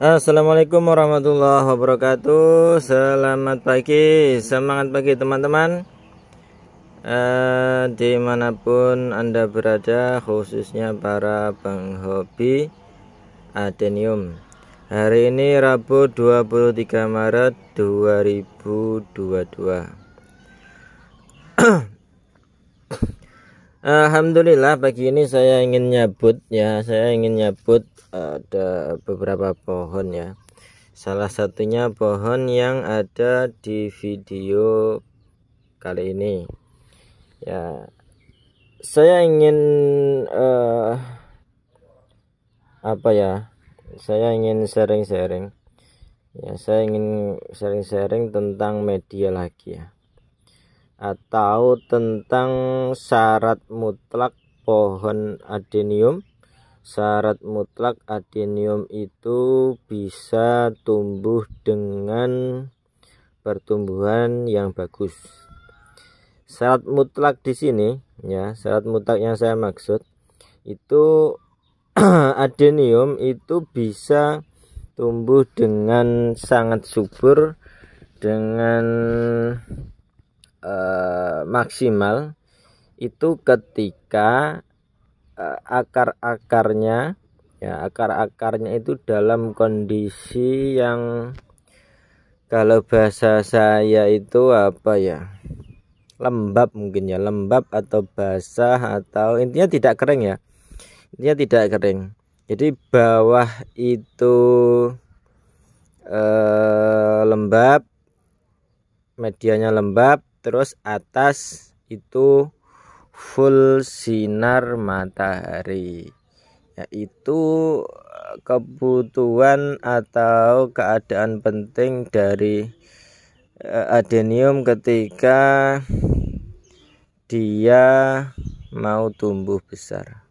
Assalamualaikum warahmatullahi wabarakatuh Selamat pagi Semangat pagi teman-teman e, Dimanapun anda berada Khususnya para penghobi Adenium Hari ini Rabu 23 Maret 2022 Alhamdulillah pagi ini saya ingin nyabut ya saya ingin nyabut eh, ada beberapa pohon ya salah satunya pohon yang ada di video kali ini ya saya ingin uh, apa ya saya ingin sharing-sharing ya saya ingin sharing-sharing tentang media lagi ya atau tentang syarat mutlak pohon adenium syarat mutlak adenium itu bisa tumbuh dengan pertumbuhan yang bagus syarat mutlak di sini ya syarat mutlak yang saya maksud itu adenium itu bisa tumbuh dengan sangat subur dengan Eh, maksimal itu ketika uh, akar-akarnya ya akar-akarnya itu dalam kondisi yang kalau bahasa saya itu apa ya lembab mungkin ya lembab atau basah atau intinya tidak kering ya intinya tidak kering jadi bawah itu eh, lembab medianya lembab terus atas itu full sinar matahari yaitu eh, kebutuhan atau keadaan penting dari eh, adenium ketika dia mau tumbuh besar.